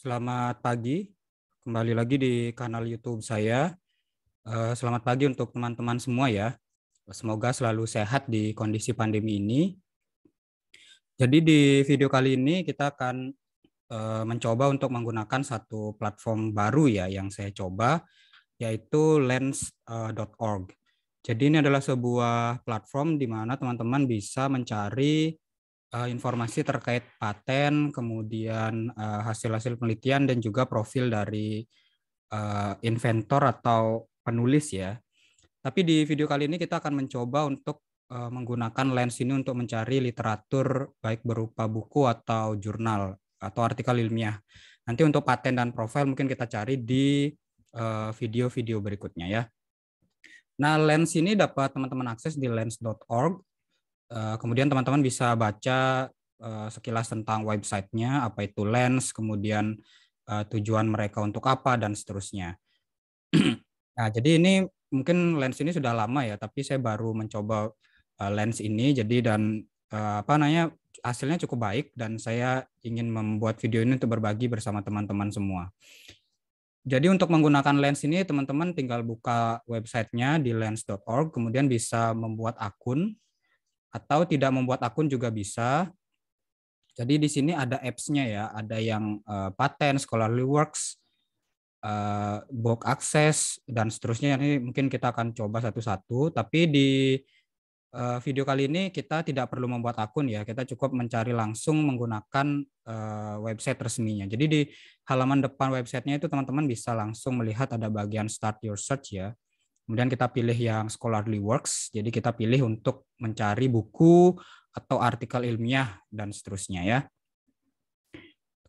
Selamat pagi, kembali lagi di kanal YouTube saya. Eh, selamat pagi untuk teman-teman semua ya. Semoga selalu sehat di kondisi pandemi ini. Jadi di video kali ini kita akan eh, mencoba untuk menggunakan satu platform baru ya yang saya coba, yaitu lens.org. Eh, Jadi ini adalah sebuah platform di mana teman-teman bisa mencari Eh, informasi terkait paten, kemudian eh, hasil-hasil penelitian dan juga profil dari eh, inventor atau penulis ya. Tapi di video kali ini kita akan mencoba untuk menggunakan lens ini untuk mencari literatur baik berupa buku atau jurnal atau artikel ilmiah. Nanti untuk paten dan profil mungkin kita cari di video-video berikutnya ya. Nah, lens ini dapat teman-teman akses di lens.org Eh, kemudian teman-teman bisa baca eh, sekilas tentang websitenya, apa itu lens, kemudian eh, tujuan mereka untuk apa, dan seterusnya. nah, jadi ini mungkin lens ini sudah lama ya, tapi saya baru mencoba lens ini, jadi dan apa namanya hasilnya cukup baik, dan saya ingin membuat video ini untuk berbagi bersama teman-teman semua. Jadi untuk menggunakan lens ini teman-teman tinggal buka websitenya di lens.org, kemudian bisa membuat akun atau tidak membuat akun juga bisa. Jadi di sini ada apps-nya ya, ada yang uh, eh, paten, scholarly works, uh, book access dan seterusnya. Ini mungkin kita akan coba satu-satu. Tapi di uh, video kali ini kita tidak perlu membuat akun ya. Kita cukup mencari langsung menggunakan uh, website resminya. Jadi di halaman depan websitenya itu teman-teman bisa langsung melihat ada bagian start your search ya. Kemudian kita pilih yang scholarly works, jadi kita pilih untuk mencari buku atau artikel ilmiah dan seterusnya ya.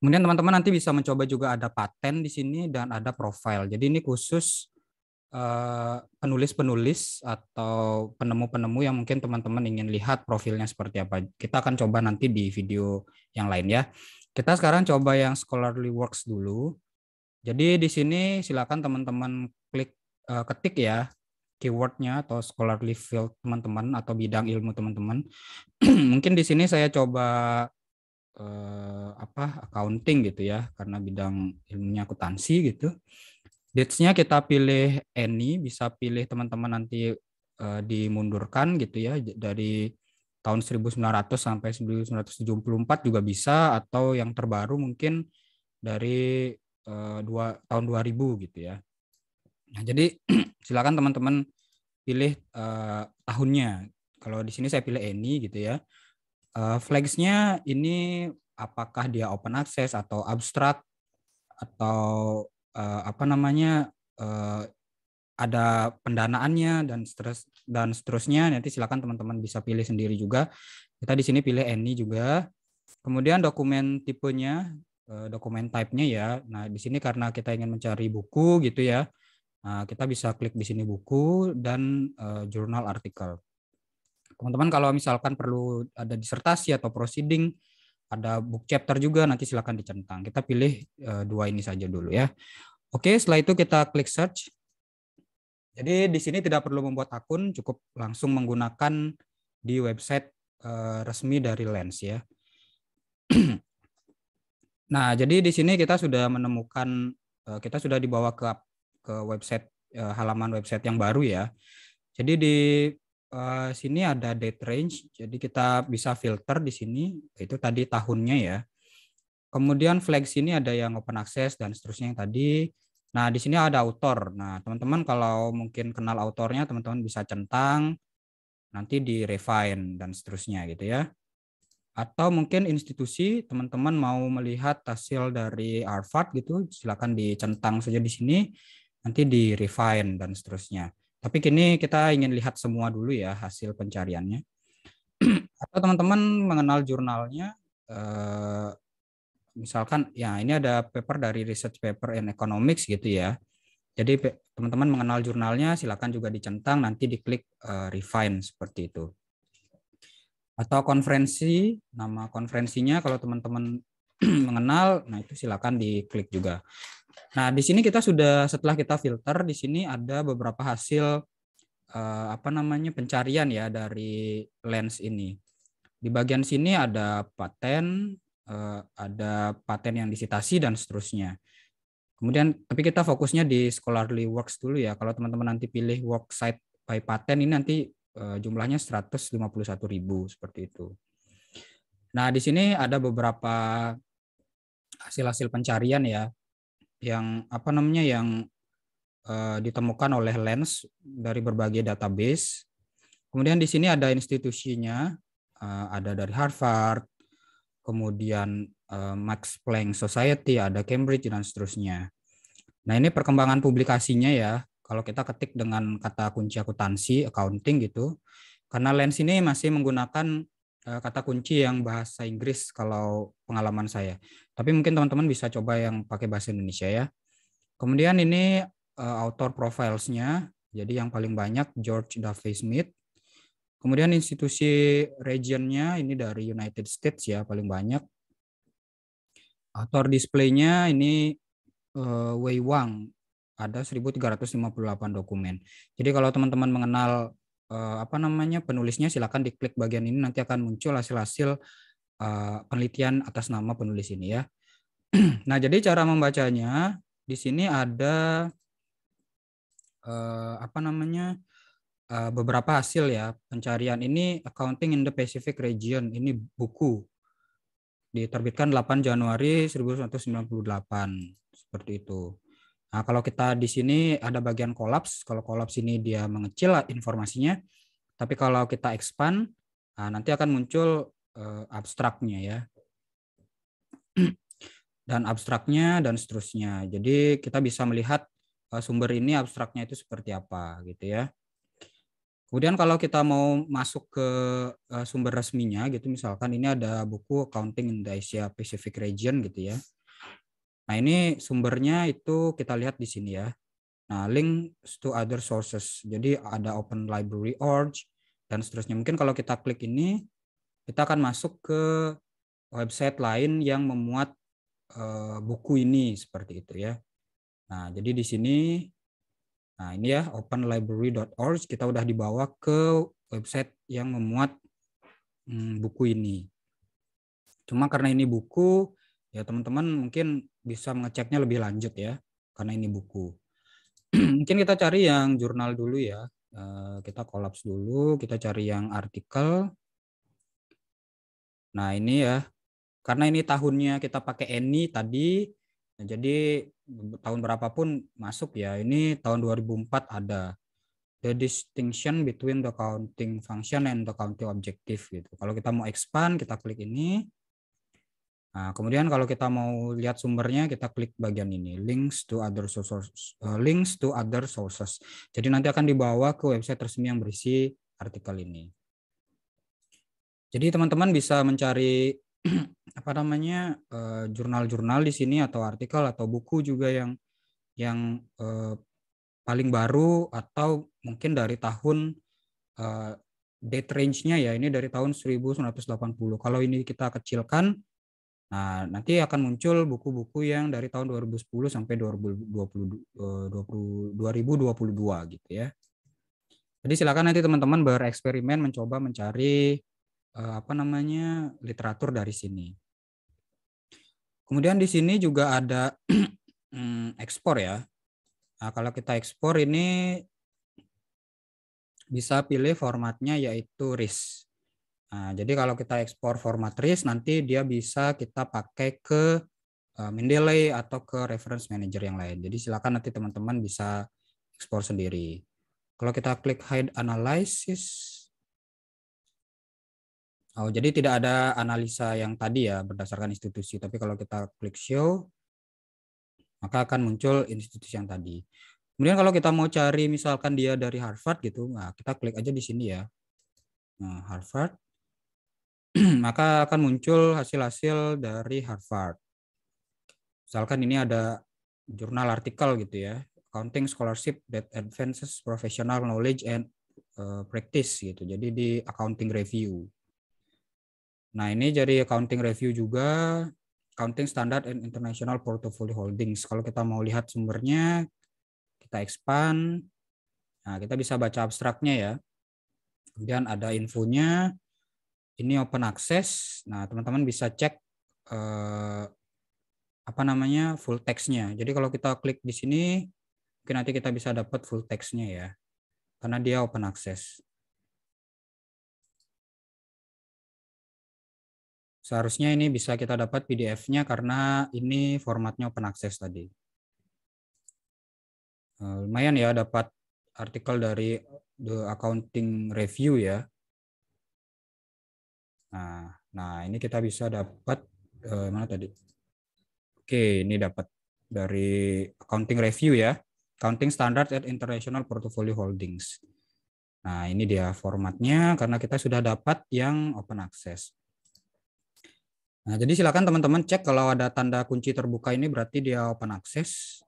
Kemudian teman-teman nanti bisa mencoba juga ada paten di sini dan ada profile. Jadi ini khusus eh, penulis-penulis atau penemu-penemu yang mungkin teman-teman ingin lihat profilnya seperti apa. Kita akan coba nanti di video yang lain ya. Kita sekarang coba yang scholarly works dulu. Jadi di sini silakan teman-teman klik uh, ketik ya keywordnya atau scholarly field teman-teman atau bidang ilmu teman-teman. Mungkin di sini saya coba uh, apa accounting gitu ya karena bidang ilmunya akuntansi gitu. Dates-nya kita pilih any bisa pilih teman-teman nanti uh, dimundurkan gitu ya dari tahun 1900 sampai 1974 juga bisa atau yang terbaru mungkin dari uh, dua tahun 2000 gitu ya. Nah, jadi silakan teman-teman pilih uh, tahunnya. Kalau di sini saya pilih any gitu ya. Uh, flags-nya ini apakah dia open access atau abstrak atau uh, apa namanya uh, ada pendanaannya dan seterus dan seterusnya nanti silakan teman-teman bisa pilih sendiri juga kita di sini pilih any juga kemudian dokumen tipenya dokumen type-nya ya nah di sini karena kita ingin mencari buku gitu ya Nah, kita bisa klik di sini buku dan uh, jurnal artikel. Teman-teman kalau misalkan perlu ada disertasi atau proceeding, ada book chapter juga nanti silakan dicentang. Kita pilih uh, dua ini saja dulu ya. Oke, setelah itu kita klik search. Jadi di sini tidak perlu membuat akun, cukup langsung menggunakan di website uh, resmi dari Lens ya. nah, jadi di sini kita sudah menemukan kita sudah dibawa ke ke website uh, halaman website yang baru ya. Jadi di uh, sini ada date range, jadi kita bisa filter di sini itu tadi tahunnya ya. Kemudian flag sini ada yang open access dan seterusnya yang tadi. Nah, di sini ada autor. Nah, teman-teman kalau mungkin kenal autornya, teman-teman bisa centang nanti di refine dan seterusnya gitu ya. Atau mungkin institusi teman-teman mau melihat hasil dari Arfat gitu, silakan dicentang saja di sini nanti di refine dan seterusnya. Tapi kini kita ingin lihat semua dulu ya hasil pencariannya. Atau teman-teman mengenal jurnalnya, eh, misalkan ya ini ada paper dari research paper in economics gitu ya. Jadi teman-teman mengenal jurnalnya silakan juga dicentang nanti diklik eh, refine seperti itu. Atau konferensi, nama konferensinya kalau teman-teman mengenal, nah itu silakan diklik juga. Nah, di sini kita sudah setelah kita filter, di sini ada beberapa hasil eh, apa namanya pencarian ya dari lens ini. Di bagian sini ada paten, eh, ada paten yang disitasi dan seterusnya. Kemudian, tapi kita fokusnya di scholarly works dulu ya. Kalau teman-teman nanti pilih work site by paten ini nanti eh, jumlahnya 151.000 seperti itu. Nah, di sini ada beberapa hasil-hasil pencarian ya yang apa namanya yang uh, ditemukan oleh Lens dari berbagai database. Kemudian di sini ada institusinya, uh, ada dari Harvard, kemudian uh, Max Planck Society, ada Cambridge dan seterusnya. Nah ini perkembangan publikasinya ya. Kalau kita ketik dengan kata kunci akuntansi, accounting gitu, karena Lens ini masih menggunakan Eh, kata kunci yang bahasa Inggris kalau pengalaman saya. Tapi mungkin teman-teman bisa coba yang pakai bahasa Indonesia ya. Kemudian ini uh, author profilesnya, jadi yang paling banyak George Duffy Smith. Kemudian institusi regionnya ini dari United States ya paling banyak. Author displaynya ini uh, Wei Wang ada 1358 dokumen. Jadi kalau teman-teman mengenal uh, apa namanya penulisnya silakan diklik bagian ini nanti akan muncul hasil-hasil uh, penelitian atas nama penulis ini ya. nah, jadi cara membacanya di sini ada uh, apa namanya? beberapa hasil ya pencarian ini Accounting in the Pacific Region ini buku diterbitkan 8 Januari 1998 seperti itu. Nah, kalau kita di sini ada bagian kolaps, kalau kolaps ini dia mengecil informasinya, tapi kalau kita expand, nah, nanti akan muncul uh, abstraknya ya. dan abstraknya dan seterusnya. Jadi kita bisa melihat uh, sumber ini abstraknya itu seperti apa gitu ya. Kemudian kalau kita mau masuk ke uh, sumber resminya gitu misalkan ini ada buku Accounting in the Asia Pacific Region gitu ya. Nah, ini sumbernya itu kita lihat di sini ya. Nah, link to other sources. Jadi ada open library org dan seterusnya. Mungkin kalau kita klik ini, kita akan masuk ke website lain yang memuat uh, buku ini seperti itu ya. Nah, jadi di sini nah ini ya openlibrary.org kita udah dibawa ke website yang memuat hmm, buku ini. Cuma karena ini buku Ya teman-teman mungkin bisa mengeceknya lebih lanjut ya, karena ini buku. mungkin kita cari yang jurnal dulu ya. Eh, kita kolaps dulu, kita cari yang artikel. Nah ini ya, karena ini tahunnya kita pakai ini tadi, nah, jadi tahun berapapun masuk ya. Ini tahun 2004 ada the distinction between the counting function and the counting objective gitu. Kalau kita mau expand, kita klik ini. Nah, kemudian kalau kita mau lihat sumbernya, kita klik bagian ini, links to other sources. Uh, links to other sources. Jadi nanti akan dibawa ke website resmi yang berisi artikel ini. Jadi teman-teman bisa mencari apa namanya eh, jurnal-jurnal uh, di sini atau artikel atau buku juga yang yang uh, paling baru atau mungkin dari tahun uh, date range-nya ya ini dari tahun 1980. Kalau ini kita kecilkan Nah, nanti akan muncul buku-buku yang dari tahun 2010 sampai 2020, 2022 eh, gitu ya. Jadi silakan nanti teman-teman bereksperimen mencoba mencari eh, apa namanya literatur dari sini. Kemudian di sini juga ada hmm, ekspor ya. Nah, kalau kita ekspor ini bisa pilih formatnya yaitu RIS. Nah, jadi kalau kita ekspor format RIS nanti dia bisa kita pakai ke eh, Mendeley atau ke reference manager yang lain. Jadi silakan nanti teman-teman bisa ekspor sendiri. Kalau kita klik hide analysis Oh, jadi tidak ada analisa yang tadi ya berdasarkan institusi, tapi kalau kita klik show maka akan muncul institusi yang tadi. Kemudian kalau kita mau cari misalkan dia dari Harvard gitu, nah kita klik aja di sini ya. Nah, Harvard maka akan muncul hasil-hasil dari Harvard. Misalkan ini ada jurnal artikel gitu ya, Accounting Scholarship that Advances Professional Knowledge and eh, Practice gitu. Jadi di Accounting Review. Nah, ini jadi accounting review juga accounting standard and international portfolio holdings. Kalau kita mau lihat sumbernya, kita expand. Nah, kita bisa baca abstraknya ya. Kemudian ada infonya, ini open access. Nah, teman-teman bisa cek eh, apa namanya full text-nya. Jadi kalau kita klik di sini, mungkin nanti kita bisa dapat full text-nya ya. Karena dia open access. Seharusnya ini bisa kita dapat PDF-nya karena ini formatnya open access tadi. Eh, lumayan ya dapat artikel dari The Accounting Review ya. Nah, nah ini kita bisa dapat eh, mana tadi? Oke, ini dapat dari accounting review ya. Accounting Standards at International Portfolio Holdings. Nah, ini dia formatnya karena kita sudah dapat yang open access. Nah, jadi silakan teman-teman cek kalau ada tanda kunci terbuka ini berarti dia open access.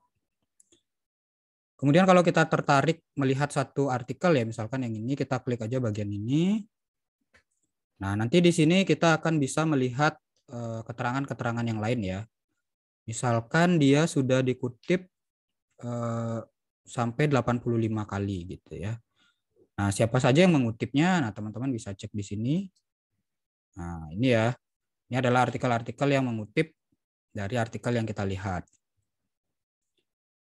Kemudian kalau kita tertarik melihat satu artikel ya, misalkan yang ini kita klik aja bagian ini. Nah, nanti di sini kita akan bisa melihat eh, keterangan-keterangan yang lain ya. Misalkan dia sudah dikutip eh, sampai 85 kali gitu ya. Nah, siapa saja yang mengutipnya? Nah, teman-teman bisa cek di sini. Nah, ini ya. Ini adalah artikel-artikel yang mengutip dari artikel yang kita lihat.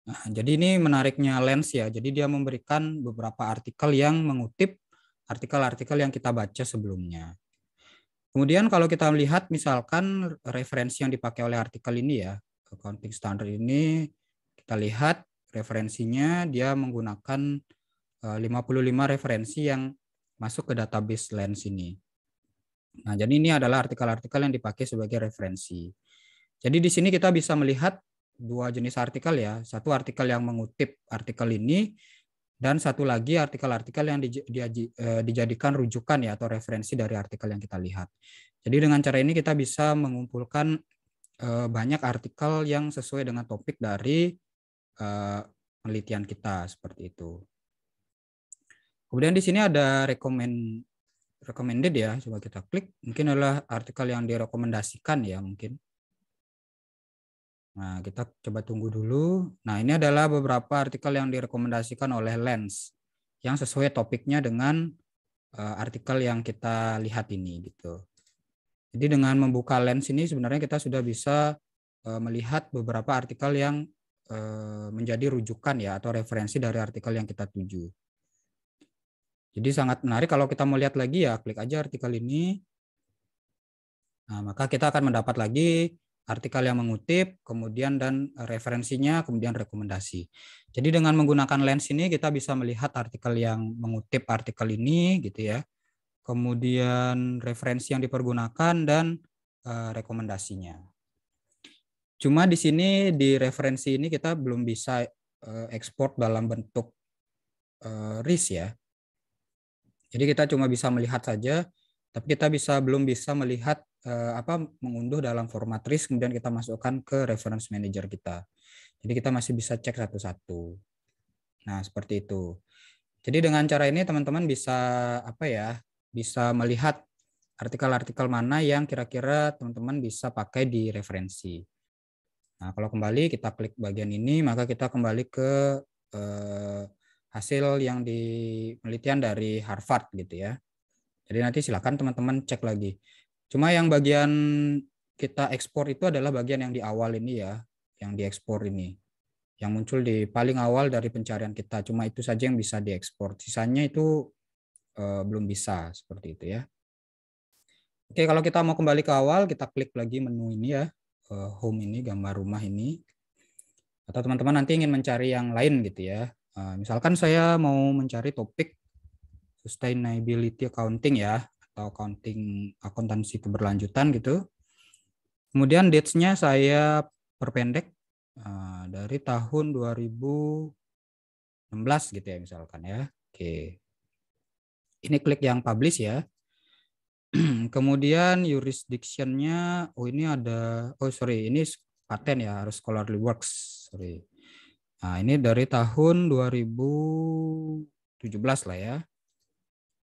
Nah, jadi ini menariknya Lens ya. Jadi dia memberikan beberapa artikel yang mengutip artikel-artikel yang kita baca sebelumnya. Kemudian kalau kita melihat misalkan referensi yang dipakai oleh artikel ini ya, accounting standard ini kita lihat referensinya dia menggunakan 55 eh, referensi yang masuk ke database Lens ini. Nah, jadi ini adalah artikel-artikel yang dipakai sebagai referensi. Jadi di sini kita bisa melihat dua jenis artikel ya. Satu artikel yang mengutip artikel ini dan satu lagi artikel-artikel yang eh, dijadikan rujukan ya atau referensi dari artikel yang kita lihat. Jadi dengan cara ini kita bisa mengumpulkan eh, banyak artikel yang sesuai dengan topik dari eh, penelitian kita seperti itu. Kemudian di sini ada recommend recommended ya, coba kita klik. Mungkin adalah artikel yang direkomendasikan ya mungkin. Nah, kita coba tunggu dulu. Nah, ini adalah beberapa artikel yang direkomendasikan oleh Lens yang sesuai topiknya dengan uh, artikel yang kita lihat ini gitu. Jadi dengan membuka Lens ini sebenarnya kita sudah bisa uh, melihat beberapa artikel yang uh, menjadi rujukan ya atau referensi dari artikel yang kita tuju. Jadi sangat menarik kalau kita mau lihat lagi ya klik aja artikel ini. Nah, maka kita akan mendapat lagi artikel yang mengutip, kemudian dan eh, referensinya, kemudian rekomendasi. Jadi dengan menggunakan lens ini kita bisa melihat artikel yang mengutip artikel ini gitu ya. Kemudian referensi yang dipergunakan dan uh, rekomendasinya. Cuma di sini di referensi ini kita belum bisa uh, eh, ekspor dalam bentuk uh, RIS ya. Jadi kita cuma bisa melihat saja tapi kita bisa belum bisa melihat uh, apa mengunduh dalam format risk, kemudian kita masukkan ke reference manager kita. Jadi kita masih bisa cek satu-satu. Nah, seperti itu. Jadi dengan cara ini teman-teman bisa apa ya? Bisa melihat artikel-artikel mana yang kira-kira teman-teman bisa pakai di referensi. Nah, kalau kembali kita klik bagian ini, maka kita kembali ke eh, hasil yang di penelitian dari Harvard gitu ya. Jadi nanti silakan teman-teman cek lagi. Cuma yang bagian kita ekspor itu adalah bagian yang di awal ini ya, yang diekspor ini. Yang muncul di paling awal dari pencarian kita. Cuma itu saja yang bisa diekspor. Sisanya itu eh, belum bisa seperti itu ya. Oke, kalau kita mau kembali ke awal, kita klik lagi menu ini ya, eh, home ini, gambar rumah ini. Atau teman-teman nanti ingin mencari yang lain gitu ya. Eh, misalkan saya mau mencari topik sustainability accounting ya atau accounting akuntansi keberlanjutan gitu. Kemudian dates-nya saya perpendek eh, dari tahun 2016 gitu ya misalkan ya. Oke. Ini klik yang publish ya. Kemudian jurisdiction-nya oh ini ada oh sorry ini paten ya harus scholarly works. Sorry. Nah, ini dari tahun 2017 lah ya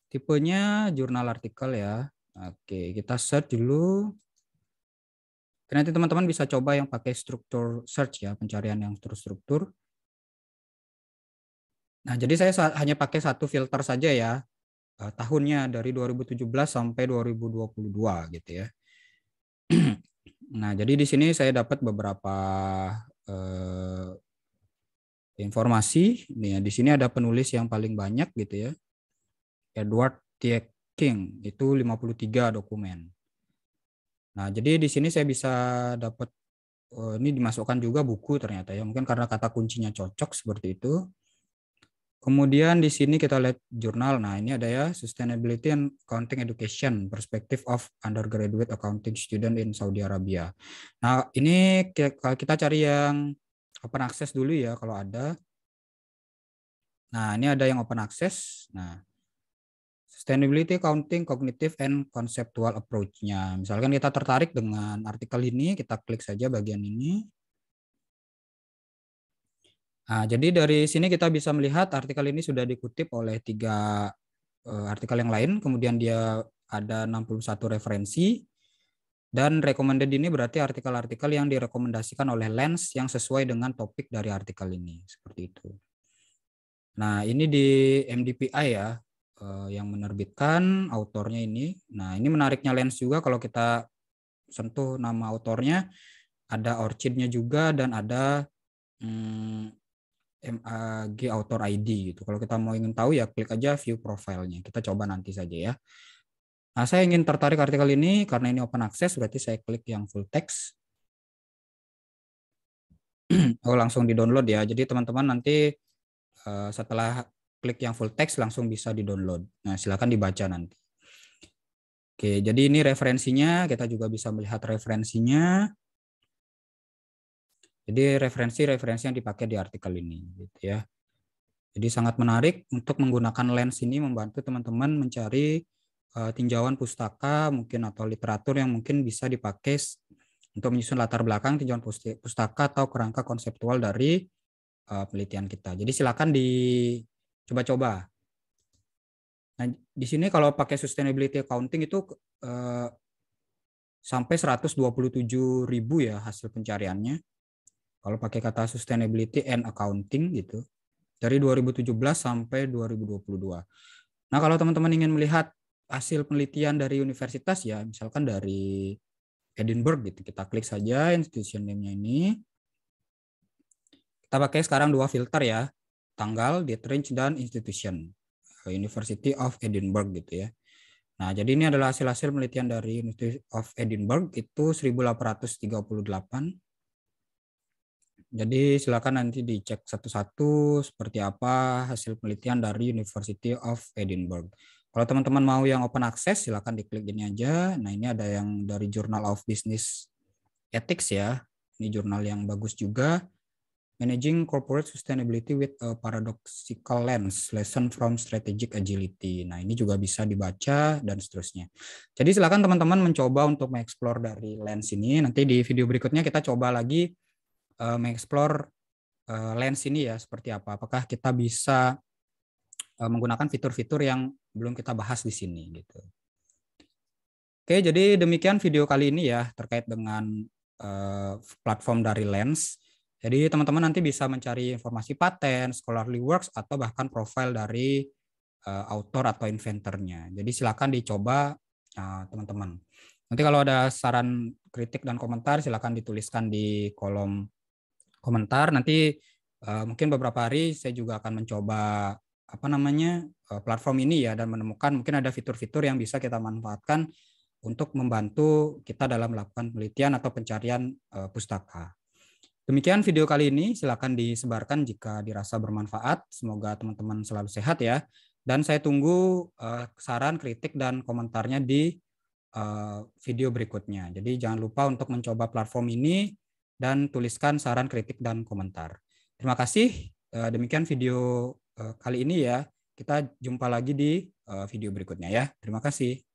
tipenya jurnal artikel ya. Oke, kita search dulu. Nanti teman-teman bisa coba yang pakai struktur search ya, pencarian yang terstruktur. Nah, jadi saya hanya pakai satu filter saja ya, eh, tahunnya dari 2017 sampai 2022 gitu ya. Nah, jadi di sini saya dapat beberapa eh, informasi. Nih, ya, di sini ada penulis yang paling banyak gitu ya. Edward T. King itu 53 dokumen. Nah, jadi di sini saya bisa dapat eh, ini dimasukkan juga buku ternyata ya. Mungkin karena kata kuncinya cocok seperti itu. Kemudian di sini kita lihat jurnal. Nah, ini ada ya Sustainability and Accounting Education Perspective of Undergraduate Accounting Student in Saudi Arabia. Nah, ini kita cari yang open access dulu ya kalau ada. Nah, ini ada yang open access. Nah, Sustainability Accounting Cognitive and Conceptual Approach-nya. Misalkan kita tertarik dengan artikel ini, kita klik saja bagian ini. Nah, jadi dari sini kita bisa melihat artikel ini sudah dikutip oleh tiga eh, artikel yang lain, kemudian dia ada 61 referensi, dan recommended ini berarti artikel-artikel yang direkomendasikan oleh Lens yang sesuai dengan topik dari artikel ini, seperti itu. Nah, ini di MDPI ya. Eh, yang menerbitkan autornya ini. Nah, ini menariknya Lens juga kalau kita sentuh nama autornya, ada orchidnya juga dan ada hmm, MAG author ID gitu. Kalau kita mau ingin tahu ya klik aja view profilnya. Kita coba nanti saja ya. Nah, saya ingin tertarik artikel ini karena ini open access berarti saya klik yang full text. oh, langsung di-download ya. Jadi teman-teman nanti eh, setelah klik yang full text langsung bisa di-download. Nah, silakan dibaca nanti. Oke, jadi ini referensinya, kita juga bisa melihat referensinya. Jadi referensi-referensi yang dipakai di artikel ini gitu ya. Jadi sangat menarik untuk menggunakan lens ini membantu teman-teman mencari uh, tinjauan pustaka mungkin atau literatur yang mungkin bisa dipakai untuk menyusun latar belakang tinjauan pustaka atau kerangka konseptual dari uh, penelitian kita. Jadi silakan di coba-coba. Nah, di sini kalau pakai sustainability accounting itu eh, sampai 127.000 ya hasil pencariannya. Kalau pakai kata sustainability and accounting gitu. Dari 2017 sampai 2022. Nah, kalau teman-teman ingin melihat hasil penelitian dari universitas ya, misalkan dari Edinburgh gitu. Kita klik saja institution name-nya ini. Kita pakai sekarang dua filter ya tanggal, date range, dan institution. Eh, University of Edinburgh gitu ya. Nah, jadi ini adalah hasil-hasil penelitian dari University of Edinburgh itu 1838. Jadi silakan nanti dicek satu-satu seperti apa hasil penelitian dari University of Edinburgh. Kalau teman-teman mau yang open access silakan diklik ini aja. Nah, ini ada yang dari Journal of Business Ethics ya. Ini jurnal yang bagus juga. Managing Corporate Sustainability with a Paradoxical Lens, Lesson from Strategic Agility. Nah, ini juga bisa dibaca dan seterusnya. Jadi silakan teman-teman mencoba untuk mengeksplor dari lens ini. Nanti di video berikutnya kita coba lagi uh, mengeksplor uh, lens ini ya seperti apa. Apakah kita bisa uh, menggunakan fitur-fitur yang belum kita bahas di sini gitu. Oke, jadi demikian video kali ini ya terkait dengan uh, platform dari lens jadi teman-teman nanti bisa mencari informasi paten, scholarly works, atau bahkan profil dari uh, author atau inventornya. Jadi silakan dicoba teman eh, teman-teman. Nanti kalau ada saran, kritik dan komentar silakan dituliskan di kolom komentar. Nanti uh, mungkin beberapa hari saya juga akan mencoba apa namanya uh, platform ini ya dan menemukan mungkin ada fitur-fitur yang bisa kita manfaatkan untuk membantu kita dalam melakukan penelitian atau pencarian uh, pustaka. Demikian video kali ini, silakan disebarkan jika dirasa bermanfaat. Semoga teman-teman selalu sehat ya. Dan saya tunggu uh, saran, kritik, dan komentarnya di uh, video berikutnya. Jadi jangan lupa untuk mencoba platform ini dan tuliskan saran, kritik, dan komentar. Terima kasih. Uh, demikian video uh, kali ini ya. Kita jumpa lagi di uh, video berikutnya ya. Terima kasih.